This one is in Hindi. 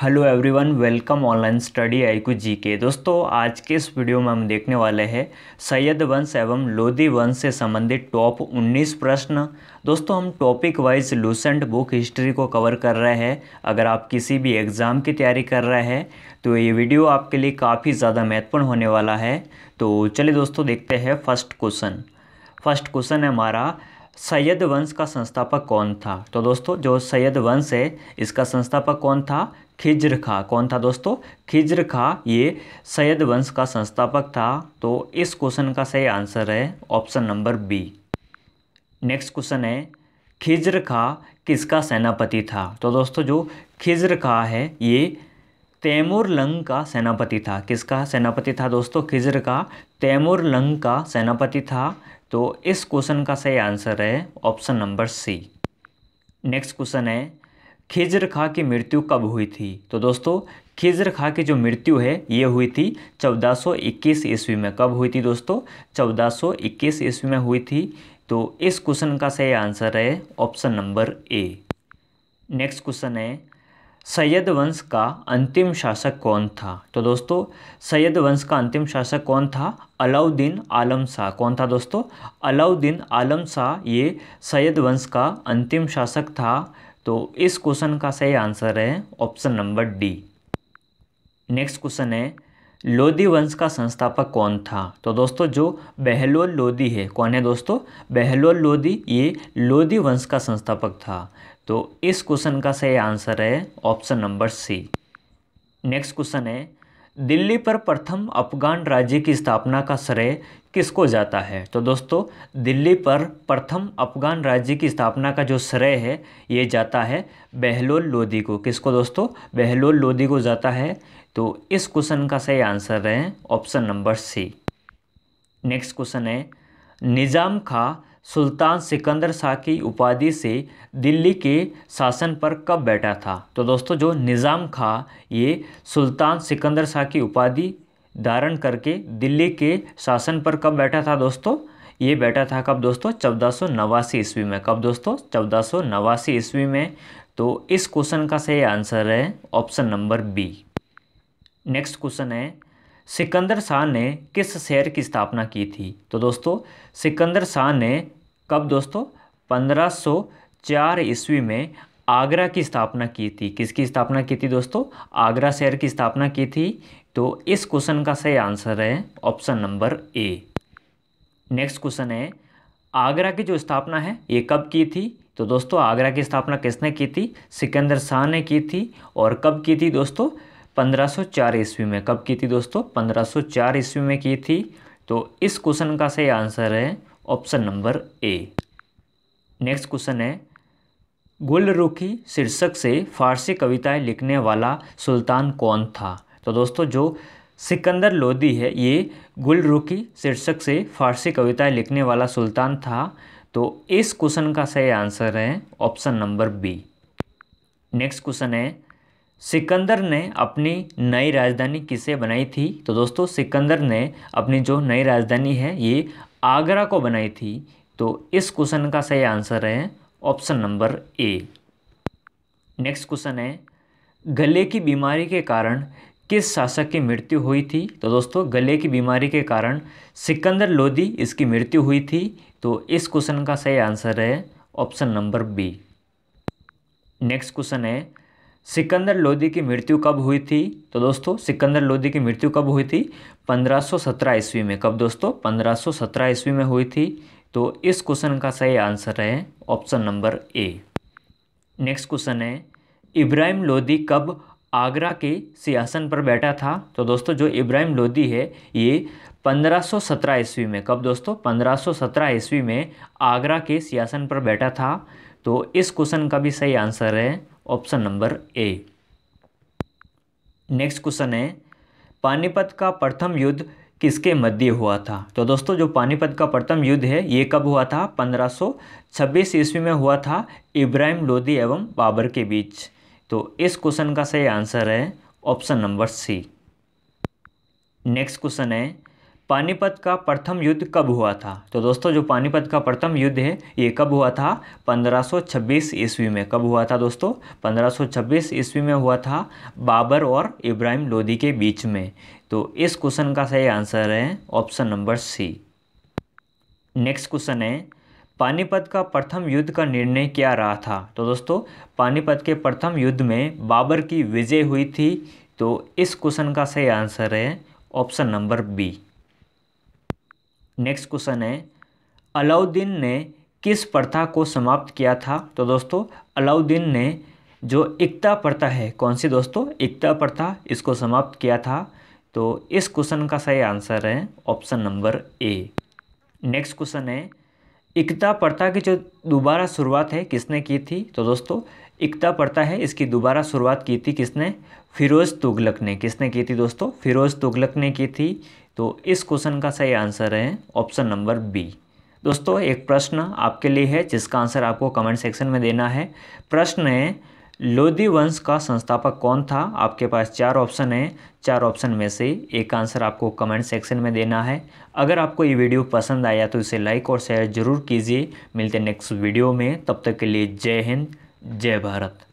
hello everyone welcome online study I Q G के दोस्तों आज के इस वीडियो में हम देखने वाले हैं सैयद वंश एवं लोधी वंश से संबंधित टॉप 19 प्रश्न दोस्तों हम topic wise Lucent book history को कवर कर रहे हैं अगर आप किसी भी एग्ज़ाम की तैयारी कर रहे हैं तो ये वीडियो आपके लिए काफ़ी ज़्यादा महत्वपूर्ण होने वाला है तो चलिए दोस्तों देखते हैं फर्स्ट क्वेश्चन फर्स्ट क्वेश्चन है हमारा सैयद वंश का संस्थापक कौन था तो दोस्तों जो सैयद वंश है इसका संस्थापक कौन था खिज्र खा कौन था दोस्तों खिज्र खा ये सैयद वंश का संस्थापक था तो इस क्वेश्चन का सही आंसर है option number B next question है खिज्र खा किसका सेनापति था तो दोस्तों जो खिज्र खा है ये तैमूर लंग का सेनापति था किसका सेनापति था दोस्तों खिज्र का तैमूर लंग का सेनापति था तो इस क्वेश्चन का सही आंसर है option number C next question है खिजर खां की मृत्यु कब हुई थी तो दोस्तों खिजर खां की जो मृत्यु है ये हुई थी 1421 ईस्वी में कब हुई थी दोस्तों 1421 ईस्वी में हुई थी तो इस क्वेश्चन का सही आंसर है option number A next question है सैयद वंश का अंतिम शासक कौन था तो दोस्तों सैयद वंश का अंतिम शासक कौन था अलाउद्दीन आलम शाह कौन था दोस्तों अलाउद्दीन आलम शाह ये सैयद वंश का अंतिम शासक था तो इस क्वेश्चन का सही आंसर है option number D next question है लोधी वंश का संस्थापक कौन था तो दोस्तों जो बहलोल लोधी है कौन है दोस्तों बहलोल लोधी ये लोधी वंश का संस्थापक था तो इस क्वेश्चन का सही आंसर है option number C next question है दिल्ली पर प्रथम अफगान राज्य की स्थापना का श्रेय किसको जाता है तो दोस्तों दिल्ली पर प्रथम अफगान राज्य की स्थापना का जो श्रेय है ये जाता है बहलोल लोदी को किसको दोस्तों बहलोल लोदी को जाता है तो इस क्वेश्चन का सही आंसर रहे option number C next question है निज़ाम खां सुल्तान सिकंदर शाह की उपाधि से दिल्ली के शासन पर कब बैठा था तो दोस्तों जो निज़ाम खां ये सुल्तान सिकंदर शाह की उपाधि धारण करके दिल्ली के शासन पर कब बैठा था दोस्तों ये बैठा था कब दोस्तों चौदह ईस्वी में कब दोस्तों चौदह ईस्वी में तो इस क्वेश्चन का सही आंसर है option number B next question है सिकंदर शाह ने किस शहर की स्थापना की थी तो दोस्तों सिकंदर शाह ने कब दोस्तों 1504 ईस्वी में आगरा की स्थापना की थी किसकी स्थापना की थी दोस्तों आगरा शहर की स्थापना की थी तो इस क्वेश्चन का सही आंसर है option number A next question है आगरा की जो स्थापना है ये कब की थी तो दोस्तों आगरा की स्थापना किसने की थी सिकंदर शाह ने की थी और कब की थी दोस्तों 1504 ईस्वी में कब की थी दोस्तों 1504 ईस्वी में की थी तो इस क्वेश्चन का सही आंसर है option number A next question है गुल रुखी शीर्षक से फारसी कविताएं लिखने वाला सुल्तान कौन था तो दोस्तों जो सिकंदर लोदी है ये गुल रुखी शीर्षक से फारसी कविताएं लिखने वाला सुल्तान था तो इस क्वेश्चन का सही आंसर है option number B next question है सिकंदर ने अपनी नई राजधानी किसे बनाई थी तो दोस्तों सिकंदर ने अपनी जो नई राजधानी है ये आगरा को बनाई थी तो इस क्वेश्चन का सही आंसर है option number A next question है गले की बीमारी के कारण किस शासक की मृत्यु हुई थी तो दोस्तों गले की बीमारी के कारण सिकंदर लोधी इसकी मृत्यु हुई थी तो इस क्वेश्चन का सही आंसर है option number B next question है सिकंदर लोदी की मृत्यु कब हुई थी तो दोस्तों सिकंदर लोदी की मृत्यु कब हुई थी 1517 ईस्वी में कब दोस्तों 1517 ईस्वी में हुई थी तो इस क्वेश्चन का सही आंसर है option number A next question है इब्राहिम लोदी कब आगरा के सिंहासन पर बैठा था तो दोस्तों जो इब्राहिम लोदी है ये 1517 ईस्वी में कब दोस्तों 1517 ईस्वी में आगरा के सियासन पर बैठा था तो इस क्वेश्चन का भी सही आंसर है option number A next question है पानीपत का प्रथम युद्ध किसके मध्य हुआ था तो दोस्तों जो पानीपत का प्रथम युद्ध है ये कब हुआ था 1526 ईस्वी में हुआ था इब्राहिम लोदी एवं बाबर के बीच तो इस क्वेश्चन का सही आंसर है option number C next question है पानीपत का प्रथम युद्ध कब हुआ था तो दोस्तों जो पानीपत का प्रथम युद्ध है ये कब हुआ था 1526 ईस्वी में कब हुआ था दोस्तों 1526 ईस्वी में हुआ था बाबर और इब्राहिम लोधी के बीच में तो इस क्वेश्चन का सही आंसर है option number C next question है पानीपत का प्रथम युद्ध का निर्णय क्या रहा था तो दोस्तों पानीपत के प्रथम युद्ध में बाबर की विजय हुई थी तो इस क्वेश्चन का सही आंसर है option number B next question है अलाउद्दीन ने किस प्रथा को समाप्त किया था तो दोस्तों अलाउद्दीन ने जो एकता प्रथा है कौन सी दोस्तों एकता प्रथा इसको समाप्त किया था तो इस क्वेश्चन का सही आंसर है option number A next question है एकता प्रथा की जो दोबारा शुरुआत है किसने की थी तो दोस्तों एकता प्रथा है इसकी दोबारा शुरुआत की थी किसने फिरोज़ तुगलक ने किसने की थी दोस्तों फिरोज़ तुगलक ने की थी तो इस क्वेश्चन का सही आंसर है ऑप्शन नंबर बी दोस्तों एक प्रश्न आपके लिए है जिसका आंसर आपको कमेंट सेक्शन में देना है प्रश्न है लोधी वंश का संस्थापक कौन था आपके पास चार ऑप्शन हैं चार ऑप्शन में से एक आंसर आपको कमेंट सेक्शन में देना है अगर आपको ये वीडियो पसंद आया तो इसे लाइक और शेयर ज़रूर कीजिए मिलते नेक्स्ट वीडियो में तब तक के लिए जय हिंद जय भारत